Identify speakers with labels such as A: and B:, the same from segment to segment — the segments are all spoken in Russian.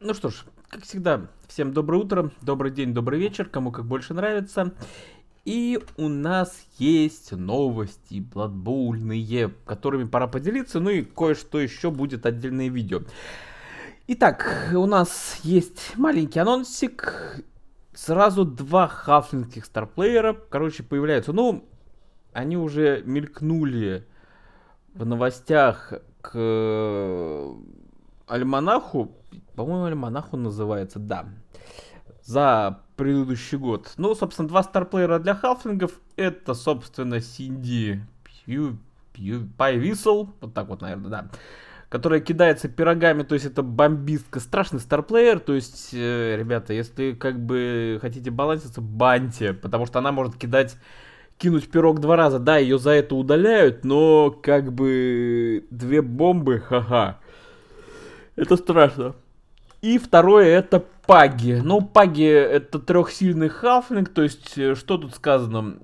A: Ну что ж, как всегда, всем доброе утро, добрый день, добрый вечер, кому как больше нравится. И у нас есть новости бладбульные, которыми пора поделиться, ну и кое-что еще будет отдельное видео. Итак, у нас есть маленький анонсик. Сразу два хафлинских старплеера, короче, появляются. Ну, они уже мелькнули в новостях к э, альманаху, по-моему, альманах он называется, да, за предыдущий год. Ну, собственно, два старплеера для халфингов. это, собственно, Синди Пью, Пью, Пай вот так вот, наверное, да, которая кидается пирогами, то есть это бомбистка, страшный старплеер, то есть, э, ребята, если как бы хотите баланситься, баньте, потому что она может кидать кинуть пирог два раза. Да, ее за это удаляют, но как бы две бомбы, ха-ха. Это страшно. И второе это Паги. Ну, Паги это трехсильный хафник, то есть, э, что тут сказано?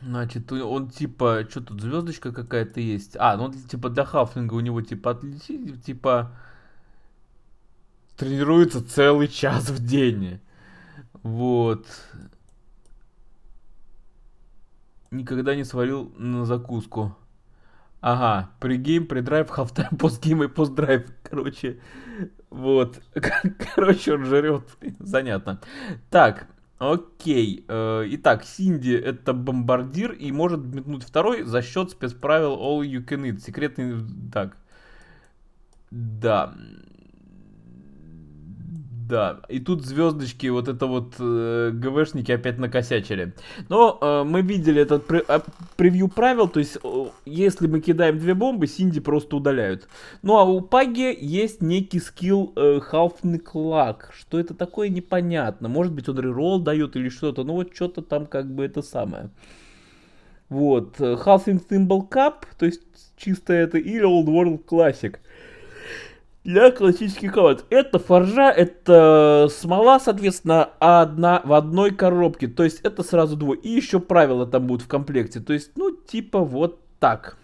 A: Значит, он типа, что тут, звездочка какая-то есть? А, ну, типа для хафлинга у него типа отличить, типа, тренируется целый час в день. Вот. Никогда не сварил на закуску. Ага, пригейм, придрайв, халфтайм, постгейм и постдрайв. Короче, вот. Короче, он жрет. Занятно. Так, окей. Э, итак, Синди это бомбардир и может метнуть второй за счет спецправил All You Can Eat. Секретный... Так. Да. Да, и тут звездочки, вот это вот э, ГВшники опять накосячили. Но э, мы видели этот пр а, превью правил, то есть э, если мы кидаем две бомбы, Синди просто удаляют. Ну а у Паги есть некий скилл э, Halfный Клак. Что это такое, непонятно. Может быть он реролл дает или что-то, ну вот что-то там как бы это самое. Вот, э, Halfing Thimble Cup, то есть чисто это, или Old World Classic для классических колод. Это форжа, это э, смола, соответственно, одна в одной коробке. То есть это сразу двое. И еще правила там будут в комплекте. То есть, ну, типа вот так.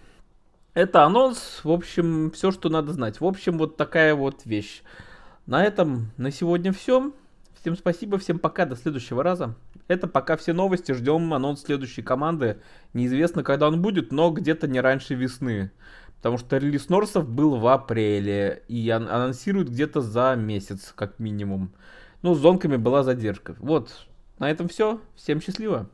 A: Это анонс, в общем, все, что надо знать. В общем, вот такая вот вещь. На этом на сегодня все. Всем спасибо, всем пока, до следующего раза. Это пока все новости, ждем анонс следующей команды. Неизвестно, когда он будет, но где-то не раньше весны. Потому что релиз Норсов был в апреле, и ан- анонсируют где-то за месяц, как минимум. Ну, с зонками была задержка. Вот, на этом все. Всем счастливо.